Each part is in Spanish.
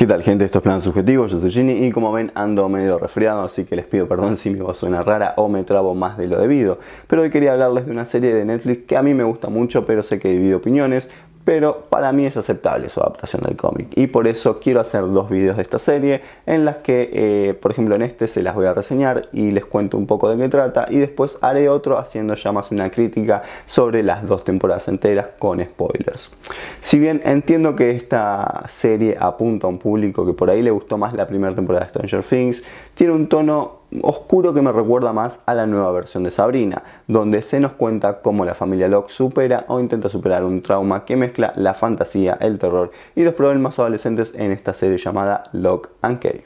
¿Qué tal gente? Esto es Plan Subjetivo, yo soy Gini y como ven ando medio resfriado, así que les pido perdón si mi voz suena rara o me trabo más de lo debido. Pero hoy quería hablarles de una serie de Netflix que a mí me gusta mucho, pero sé que divide opiniones, pero para mí es aceptable su adaptación del cómic y por eso quiero hacer dos vídeos de esta serie en las que, eh, por ejemplo, en este se las voy a reseñar y les cuento un poco de qué trata y después haré otro haciendo ya más una crítica sobre las dos temporadas enteras con spoilers. Si bien entiendo que esta serie apunta a un público que por ahí le gustó más la primera temporada de Stranger Things, tiene un tono oscuro que me recuerda más a la nueva versión de Sabrina, donde se nos cuenta cómo la familia Locke supera o intenta superar un trauma que mezcla la fantasía, el terror y los problemas adolescentes en esta serie llamada Locke and Key.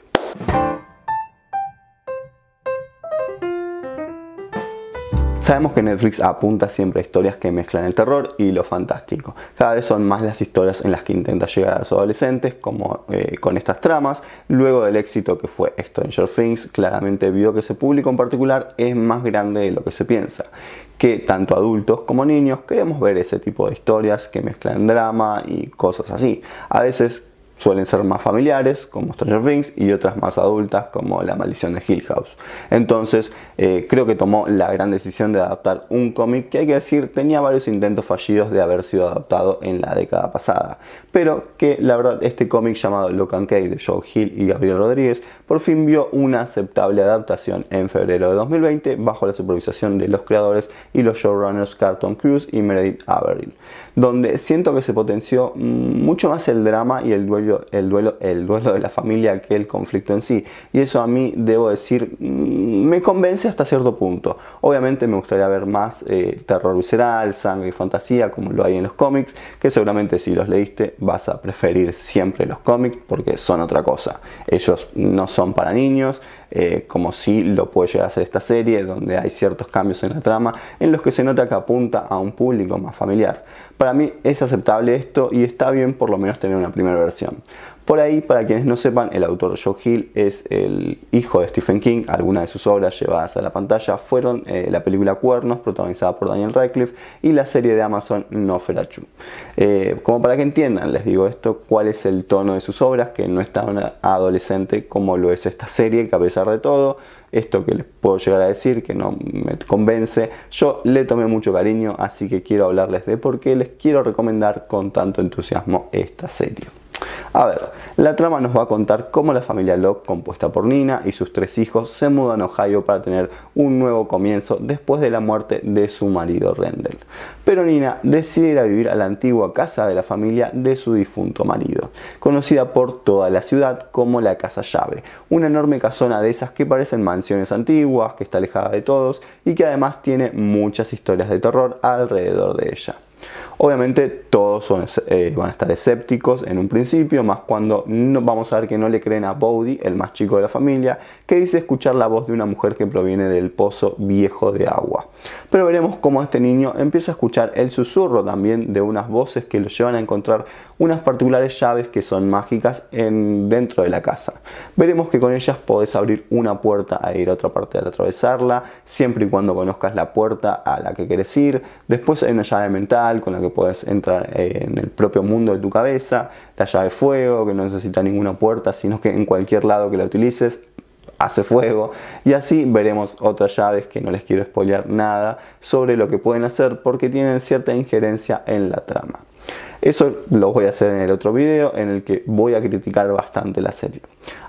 Sabemos que Netflix apunta siempre a historias que mezclan el terror y lo fantástico. Cada vez son más las historias en las que intenta llegar a los adolescentes, como eh, con estas tramas. Luego del éxito que fue Stranger Things, claramente vio que ese público en particular es más grande de lo que se piensa. Que tanto adultos como niños queremos ver ese tipo de historias que mezclan drama y cosas así. A veces suelen ser más familiares, como Stranger Things, y otras más adultas, como La Maldición de Hill House. Entonces, eh, creo que tomó la gran decisión de adaptar un cómic que hay que decir tenía varios intentos fallidos de haber sido adaptado en la década pasada, pero que la verdad este cómic llamado Locke and de Joe Hill y Gabriel Rodríguez por fin vio una aceptable adaptación en febrero de 2020 bajo la supervisación de los creadores y los showrunners Carlton Cruz y Meredith Averill, donde siento que se potenció mm, mucho más el drama y el duelo el, duelo, el duelo de la familia que el conflicto en sí. Y eso a mí, debo decir, mm, me convence hasta cierto punto. Obviamente me gustaría ver más eh, terror visceral, sangre y fantasía, como lo hay en los cómics, que seguramente si los leíste vas a preferir siempre los cómics porque son otra cosa. Ellos no son para niños, eh, como si lo puede llegar a ser esta serie, donde hay ciertos cambios en la trama en los que se nota que apunta a un público más familiar. Para mí es aceptable esto y está bien por lo menos tener una primera versión. Por ahí, para quienes no sepan, el autor Joe Hill es el hijo de Stephen King. Algunas de sus obras llevadas a la pantalla fueron eh, la película Cuernos, protagonizada por Daniel Radcliffe, y la serie de Amazon No Eh, como para que entiendan, les digo esto, cuál es el tono de sus obras, que no es tan adolescente como lo es esta serie, que a pesar de todo, esto que les puedo llegar a decir, que no me convence, yo le tomé mucho cariño, así que quiero hablarles de por qué les quiero recomendar con tanto entusiasmo esta serie. A ver, la trama nos va a contar cómo la familia Locke, compuesta por Nina y sus tres hijos, se mudan a Ohio para tener un nuevo comienzo después de la muerte de su marido Rendell. Pero Nina decide ir a vivir a la antigua casa de la familia de su difunto marido, conocida por toda la ciudad como la Casa Llave, una enorme casona de esas que parecen mansiones antiguas, que está alejada de todos y que además tiene muchas historias de terror alrededor de ella. Obviamente todos eh, van a estar escépticos en un principio, más cuando vamos a ver que no le creen a Bowdy, el más chico de la familia, que dice escuchar la voz de una mujer que proviene del pozo viejo de agua. Pero veremos cómo este niño empieza a escuchar el susurro también de unas voces que lo llevan a encontrar unas particulares llaves que son mágicas en, dentro de la casa. Veremos que con ellas podés abrir una puerta e ir a otra parte al atravesarla, siempre y cuando conozcas la puerta a la que quieres ir. Después hay una llave mental con la que puedes entrar eh, en el propio mundo de tu cabeza, la llave fuego, que no necesita ninguna puerta, sino que en cualquier lado que la utilices hace fuego y así veremos otras llaves que no les quiero spoilear nada sobre lo que pueden hacer porque tienen cierta injerencia en la trama. Eso lo voy a hacer en el otro video en el que voy a criticar bastante la serie.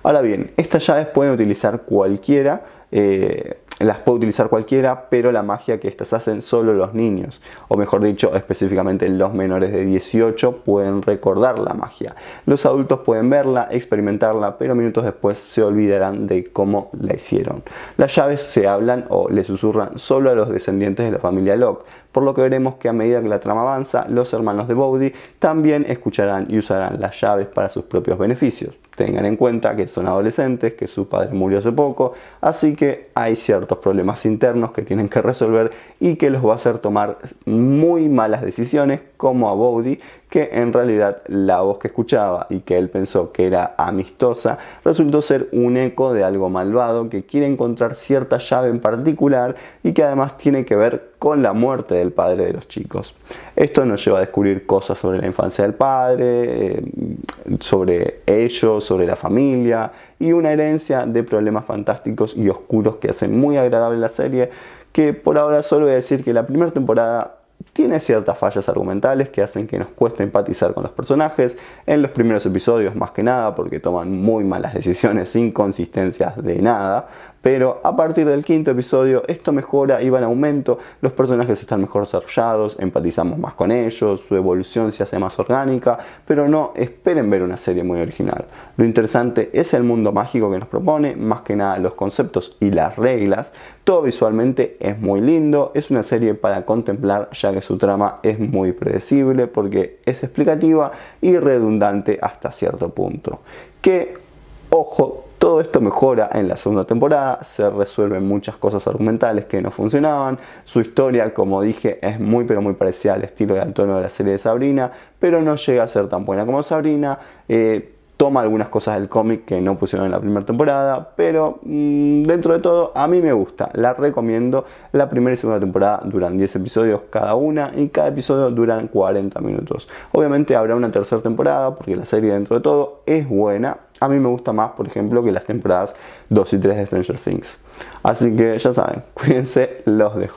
Ahora bien, estas llaves pueden utilizar cualquiera eh, las puede utilizar cualquiera, pero la magia que estas hacen solo los niños, o mejor dicho, específicamente los menores de 18 pueden recordar la magia. Los adultos pueden verla, experimentarla, pero minutos después se olvidarán de cómo la hicieron. Las llaves se hablan o le susurran solo a los descendientes de la familia Locke, por lo que veremos que a medida que la trama avanza, los hermanos de Bowdy también escucharán y usarán las llaves para sus propios beneficios. Tengan en cuenta que son adolescentes, que su padre murió hace poco, así que hay ciertos problemas internos que tienen que resolver y que los va a hacer tomar muy malas decisiones, como a Bowdy, que en realidad la voz que escuchaba y que él pensó que era amistosa, resultó ser un eco de algo malvado que quiere encontrar cierta llave en particular y que además tiene que ver con la muerte del padre de los chicos. Esto nos lleva a descubrir cosas sobre la infancia del padre, eh, sobre ellos, sobre la familia y una herencia de problemas fantásticos y oscuros que hacen muy agradable la serie, que por ahora solo voy a decir que la primera temporada tiene ciertas fallas argumentales que hacen que nos cueste empatizar con los personajes en los primeros episodios más que nada porque toman muy malas decisiones sin consistencias de nada pero a partir del quinto episodio esto mejora y va en aumento, los personajes están mejor desarrollados, empatizamos más con ellos, su evolución se hace más orgánica, pero no esperen ver una serie muy original. Lo interesante es el mundo mágico que nos propone, más que nada los conceptos y las reglas, todo visualmente es muy lindo, es una serie para contemplar ya que su trama es muy predecible porque es explicativa y redundante hasta cierto punto. ¿Qué Ojo, todo esto mejora en la segunda temporada, se resuelven muchas cosas argumentales que no funcionaban, su historia, como dije, es muy pero muy parecida al estilo y al tono de la serie de Sabrina, pero no llega a ser tan buena como Sabrina. Eh, toma algunas cosas del cómic que no pusieron en la primera temporada, pero mm, dentro de todo a mí me gusta, la recomiendo. La primera y segunda temporada duran 10 episodios cada una y cada episodio duran 40 minutos. Obviamente habrá una tercera temporada porque la serie dentro de todo es buena, a mí me gusta más, por ejemplo, que las temporadas 2 y 3 de Stranger Things. Así que ya saben, cuídense, los dejo.